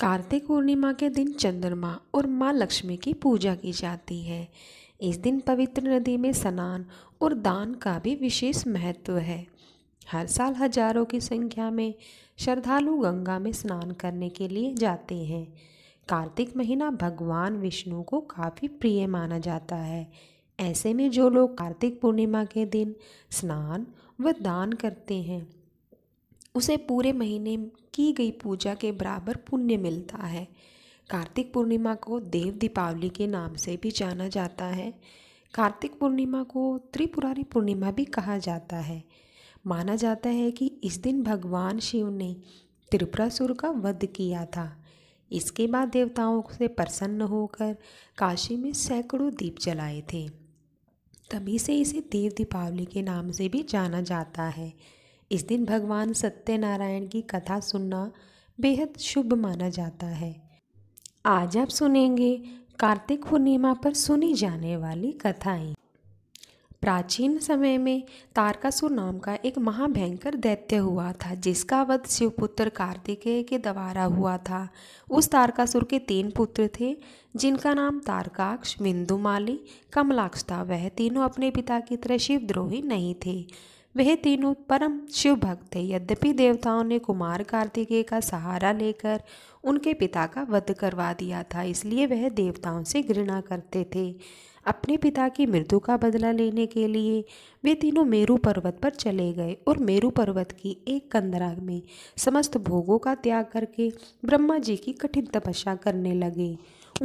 कार्तिक पूर्णिमा के दिन चंद्रमा और माँ लक्ष्मी की पूजा की जाती है इस दिन पवित्र नदी में स्नान और दान का भी विशेष महत्व है हर साल हजारों की संख्या में श्रद्धालु गंगा में स्नान करने के लिए जाते हैं कार्तिक महीना भगवान विष्णु को काफ़ी प्रिय माना जाता है ऐसे में जो लोग कार्तिक पूर्णिमा के दिन स्नान व दान करते हैं उसे पूरे महीने की गई पूजा के बराबर पुण्य मिलता है कार्तिक पूर्णिमा को देव दीपावली के नाम से भी जाना जाता है कार्तिक पूर्णिमा को त्रिपुरारी पूर्णिमा भी कहा जाता है माना जाता है कि इस दिन भगवान शिव ने त्रिपुरासुर का वध किया था इसके बाद देवताओं से प्रसन्न होकर काशी में सैकड़ों दीप जलाए थे तभी से इसे देव दीपावली के नाम से भी जाना जाता है इस दिन भगवान सत्यनारायण की कथा सुनना बेहद शुभ माना जाता है आज आप सुनेंगे कार्तिक पूर्णिमा पर सुनी जाने वाली कथाएं प्राचीन समय में तारकासुर नाम का एक महाभयंकर दैत्य हुआ था जिसका वध शिवपुत्र कार्तिकेय के द्वारा हुआ था उस तारकासुर के तीन पुत्र थे जिनका नाम तारकाक्ष बिंदुमाली कमलाक्ष था वह तीनों अपने पिता की तरह शिवद्रोही नहीं थे वह तीनों परम शिव भक्त थे यद्यपि देवताओं ने कुमार कार्तिकेय का सहारा लेकर उनके पिता का वध करवा दिया था इसलिए वह देवताओं से घृणा करते थे अपने पिता की मृत्यु का बदला लेने के लिए वे तीनों मेरू पर्वत पर चले गए और मेरू पर्वत की एक कंदरा में समस्त भोगों का त्याग करके ब्रह्मा जी की कठिन तपस्या करने लगे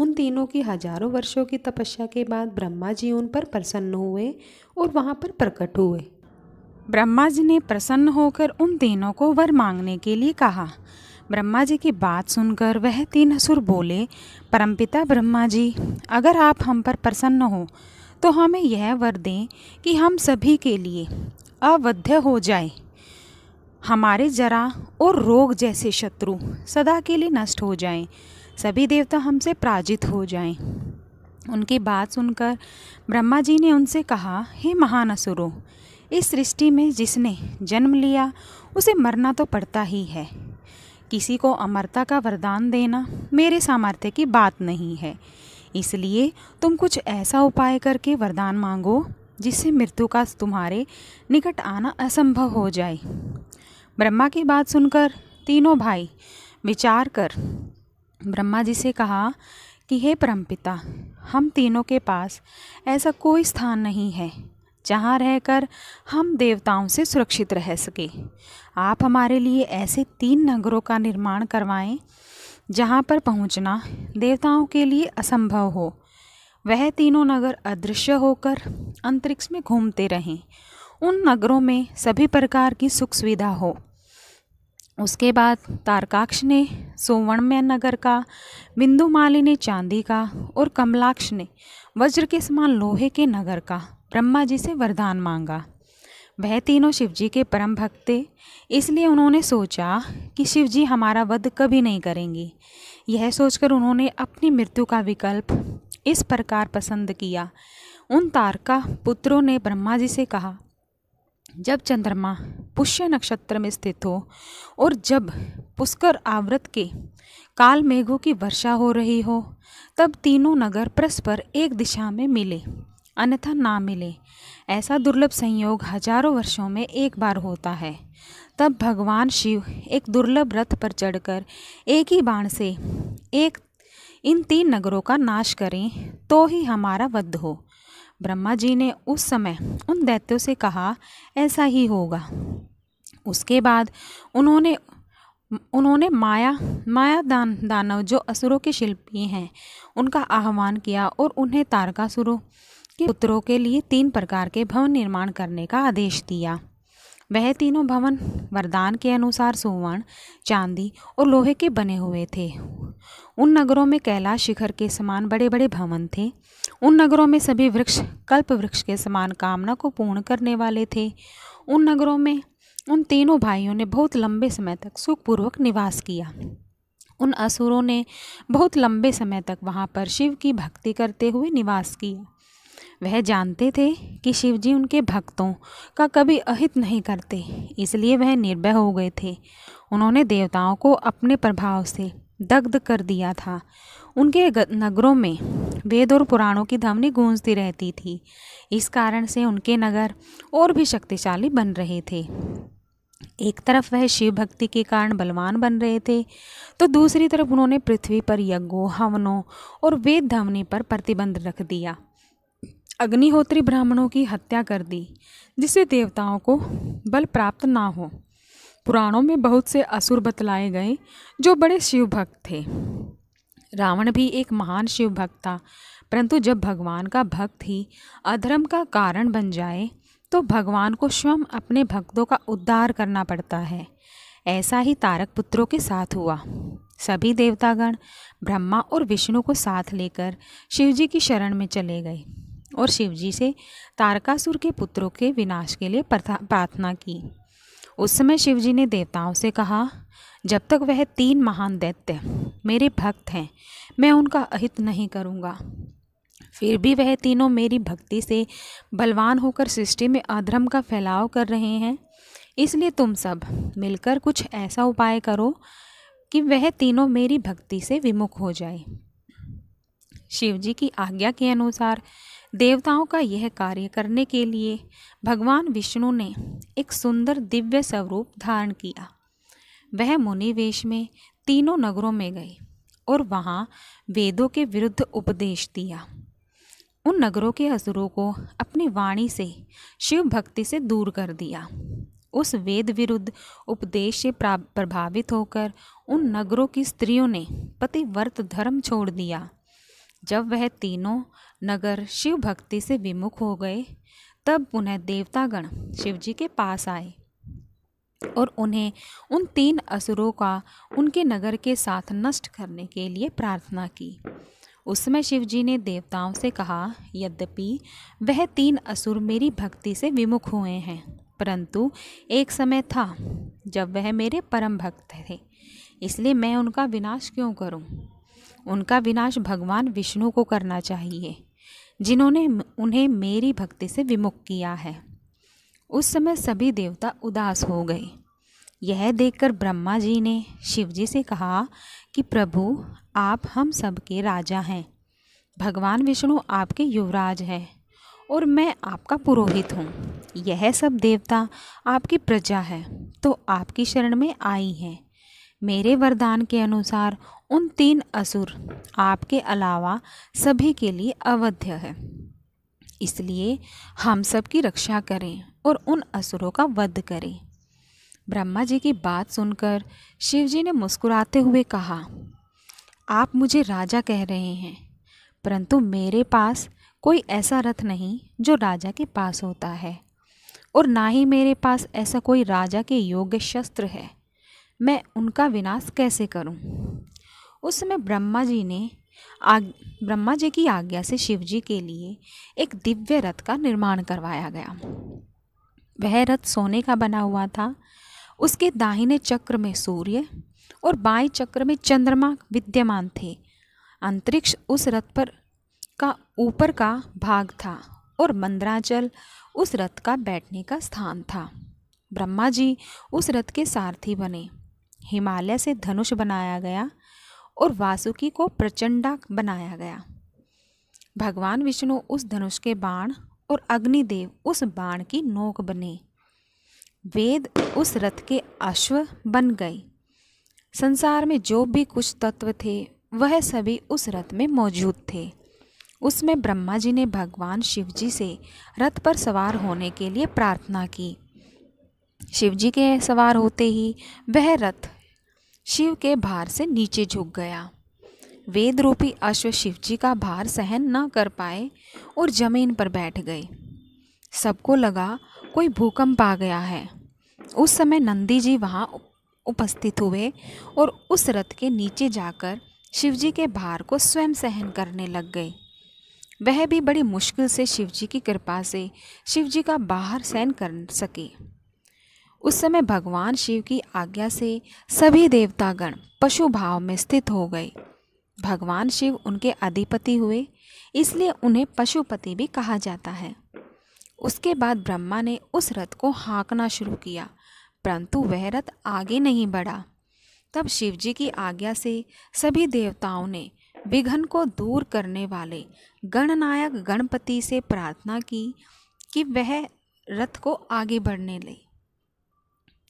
उन तीनों की हजारों वर्षों की तपस्या के बाद ब्रह्मा जी उन पर प्रसन्न हुए और वहाँ पर प्रकट हुए ब्रह्मा जी ने प्रसन्न होकर उन तीनों को वर मांगने के लिए कहा ब्रह्मा जी की बात सुनकर वह तीन असुर बोले परमपिता ब्रह्मा जी अगर आप हम पर प्रसन्न हो तो हमें यह वर दें कि हम सभी के लिए अवध्य हो जाए हमारे जरा और रोग जैसे शत्रु सदा के लिए नष्ट हो जाएं सभी देवता हमसे पराजित हो जाएं उनकी बात सुनकर ब्रह्मा जी ने उनसे कहा हे महान असुरों इस सृष्टि में जिसने जन्म लिया उसे मरना तो पड़ता ही है किसी को अमरता का वरदान देना मेरे सामर्थ्य की बात नहीं है इसलिए तुम कुछ ऐसा उपाय करके वरदान मांगो जिससे मृत्यु का तुम्हारे निकट आना असंभव हो जाए ब्रह्मा की बात सुनकर तीनों भाई विचार कर ब्रह्मा जी से कहा कि हे परमपिता हम तीनों के पास ऐसा कोई स्थान नहीं है जहाँ रहकर हम देवताओं से सुरक्षित रह सकें आप हमारे लिए ऐसे तीन नगरों का निर्माण करवाएं जहाँ पर पहुँचना देवताओं के लिए असंभव हो वह तीनों नगर अदृश्य होकर अंतरिक्ष में घूमते रहें उन नगरों में सभी प्रकार की सुख सुविधा हो उसके बाद तारकाक्ष ने सुवर्णमय नगर का बिंदु माली ने चांदी का और कमलाक्ष ने वज्र के समान लोहे के नगर का ब्रह्मा जी से वरदान मांगा वह तीनों शिवजी के परम भक्त थे इसलिए उन्होंने सोचा कि शिवजी हमारा वध कभी नहीं करेंगी यह सोचकर उन्होंने अपनी मृत्यु का विकल्प इस प्रकार पसंद किया उन तारका पुत्रों ने ब्रह्मा जी से कहा जब चंद्रमा पुष्य नक्षत्र में स्थित हो और जब पुष्कर आवृत के काल मेघों की वर्षा हो रही हो तब तीनों नगर परस्पर एक दिशा में मिले अन्यथा ना मिले ऐसा दुर्लभ संयोग हजारों वर्षों में एक बार होता है तब भगवान शिव एक दुर्लभ रथ पर चढ़कर एक ही बाण से एक इन तीन नगरों का नाश करें तो ही हमारा वध हो ब्रह्मा जी ने उस समय उन दैत्यों से कहा ऐसा ही होगा उसके बाद उन्होंने उन्होंने माया माया दान दानव जो असुरों के शिल्पी हैं उनका आह्वान किया और उन्हें तारकासुरों के पुत्रों के लिए तीन प्रकार के भवन निर्माण करने का आदेश दिया वह तीनों भवन वरदान के अनुसार सुवर्ण चांदी और लोहे के बने हुए थे उन नगरों में कैलाश शिखर के समान बड़े बड़े भवन थे उन नगरों में सभी वृक्ष कल्प वृक्ष के समान कामना को पूर्ण करने वाले थे उन नगरों में उन तीनों भाइयों ने बहुत लंबे समय तक सुखपूर्वक निवास किया उन असुरों ने बहुत लंबे समय तक वहाँ पर शिव की भक्ति करते हुए निवास किया वह जानते थे कि शिवजी उनके भक्तों का कभी अहित नहीं करते इसलिए वह निर्भय हो गए थे उन्होंने देवताओं को अपने प्रभाव से दग्ध कर दिया था उनके नगरों में वेद और पुराणों की धमनी गूंजती रहती थी इस कारण से उनके नगर और भी शक्तिशाली बन रहे थे एक तरफ वह शिव भक्ति के कारण बलवान बन रहे थे तो दूसरी तरफ उन्होंने पृथ्वी पर यज्ञों हवनों और वेद धमनी पर प्रतिबंध रख दिया अग्निहोत्री ब्राह्मणों की हत्या कर दी जिससे देवताओं को बल प्राप्त ना हो पुराणों में बहुत से असुर बतलाए गए जो बड़े शिव भक्त थे रावण भी एक महान शिव भक्त था परंतु जब भगवान का भक्त ही अधर्म का कारण बन जाए तो भगवान को स्वयं अपने भक्तों का उद्धार करना पड़ता है ऐसा ही तारक पुत्रों के साथ हुआ सभी देवतागण ब्रह्मा और विष्णु को साथ लेकर शिवजी की शरण में चले गए और शिवजी से तारकासुर के पुत्रों के विनाश के लिए प्रार्थना की उस समय शिवजी ने देवताओं से कहा जब तक वह तीन महान दैत्य मेरे भक्त हैं मैं उनका अहित नहीं करूँगा फिर भी वह तीनों मेरी भक्ति से बलवान होकर सृष्टि में अधर्म का फैलाव कर रहे हैं इसलिए तुम सब मिलकर कुछ ऐसा उपाय करो कि वह तीनों मेरी भक्ति से विमुख हो जाए शिवजी की आज्ञा के अनुसार देवताओं का यह कार्य करने के लिए भगवान विष्णु ने एक सुंदर दिव्य स्वरूप धारण किया वह मुनि वेश में तीनों नगरों में गए और वहाँ वेदों के विरुद्ध उपदेश दिया उन नगरों के असुरों को अपनी वाणी से शिव भक्ति से दूर कर दिया उस वेद विरुद्ध उपदेश से प्रभावित होकर उन नगरों की स्त्रियों ने पतिव्रत धर्म छोड़ दिया जब वह तीनों नगर शिव भक्ति से विमुख हो गए तब पुनः देवतागण शिव जी के पास आए और उन्हें उन तीन असुरों का उनके नगर के साथ नष्ट करने के लिए प्रार्थना की उस समय जी ने देवताओं से कहा यद्यपि वह तीन असुर मेरी भक्ति से विमुख हुए हैं परंतु एक समय था जब वह मेरे परम भक्त थे इसलिए मैं उनका विनाश क्यों करूं? उनका विनाश भगवान विष्णु को करना चाहिए जिन्होंने उन्हें मेरी भक्ति से विमुख किया है उस समय सभी देवता उदास हो गए यह देखकर ब्रह्मा जी ने शिव जी से कहा कि प्रभु आप हम सबके राजा हैं भगवान विष्णु आपके युवराज हैं और मैं आपका पुरोहित हूँ यह सब देवता आपकी प्रजा है तो आपकी शरण में आई हैं मेरे वरदान के अनुसार उन तीन असुर आपके अलावा सभी के लिए अवध्य है इसलिए हम सब की रक्षा करें और उन असुरों का वध करें ब्रह्मा जी की बात सुनकर शिव जी ने मुस्कुराते हुए कहा आप मुझे राजा कह रहे हैं परंतु मेरे पास कोई ऐसा रथ नहीं जो राजा के पास होता है और ना ही मेरे पास ऐसा कोई राजा के योग्य शस्त्र है मैं उनका विनाश कैसे करूं? उस समय ब्रह्मा जी ने आग ब्रह्मा जी की आज्ञा से शिव जी के लिए एक दिव्य रथ का निर्माण करवाया गया वह रथ सोने का बना हुआ था उसके दाहिने चक्र में सूर्य और बाएं चक्र में चंद्रमा विद्यमान थे अंतरिक्ष उस रथ पर का ऊपर का भाग था और मंद्राचल उस रथ का बैठने का स्थान था ब्रह्मा जी उस रथ के सारथी बने हिमालय से धनुष बनाया गया और वासुकी को प्रचंडा बनाया गया भगवान विष्णु उस धनुष के बाण और अग्निदेव उस बाण की नोक बने वेद उस रथ के अश्व बन गए संसार में जो भी कुछ तत्व थे वह सभी उस रथ में मौजूद थे उसमें ब्रह्मा जी ने भगवान शिव जी से रथ पर सवार होने के लिए प्रार्थना की शिव जी के सवार होते ही वह रथ शिव के भार से नीचे झुक गया वेद रूपी अश्व शिवजी का भार सहन न कर पाए और जमीन पर बैठ गए सबको लगा कोई भूकंप आ गया है उस समय नंदी जी वहाँ उपस्थित हुए और उस रथ के नीचे जाकर शिवजी के भार को स्वयं सहन करने लग गए वह भी बड़ी मुश्किल से शिवजी की कृपा से शिवजी का बाहर सहन कर सके उस समय भगवान शिव की आज्ञा से सभी देवतागण पशु भाव में स्थित हो गए भगवान शिव उनके अधिपति हुए इसलिए उन्हें पशुपति भी कहा जाता है उसके बाद ब्रह्मा ने उस रथ को हाँकना शुरू किया परंतु वह रथ आगे नहीं बढ़ा तब शिव जी की आज्ञा से सभी देवताओं ने विघन को दूर करने वाले गणनायक गणपति से प्रार्थना की कि वह रथ को आगे बढ़ने ले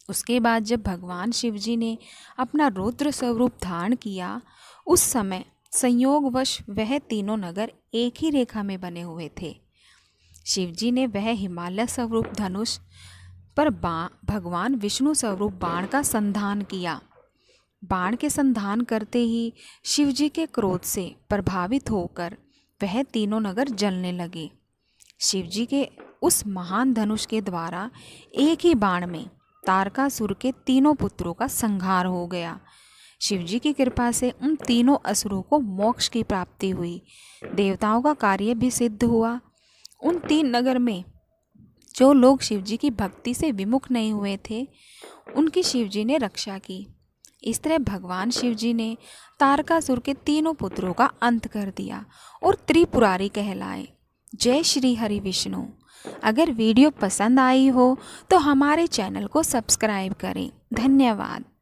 उसके बाद जब भगवान शिव जी ने अपना रुद्र स्वरूप धारण किया उस समय संयोगवश वह तीनों नगर एक ही रेखा में बने हुए थे शिव जी ने वह हिमालय स्वरूप धनुष पर बा भगवान विष्णु स्वरूप बाण का संधान किया बाण के संधान करते ही शिव जी के क्रोध से प्रभावित होकर वह तीनों नगर जलने लगे शिव जी के उस महान धनुष के द्वारा एक ही बाण में तारकासुर के तीनों पुत्रों का संहार हो गया शिवजी की कृपा से उन तीनों असुरों को मोक्ष की प्राप्ति हुई देवताओं का कार्य भी सिद्ध हुआ उन तीन नगर में जो लोग शिवजी की भक्ति से विमुख नहीं हुए थे उनकी शिवजी ने रक्षा की इस तरह भगवान शिवजी ने तारकासुर के तीनों पुत्रों का अंत कर दिया और त्रिपुरारी कहलाए जय श्री हरि विष्णु अगर वीडियो पसंद आई हो तो हमारे चैनल को सब्सक्राइब करें धन्यवाद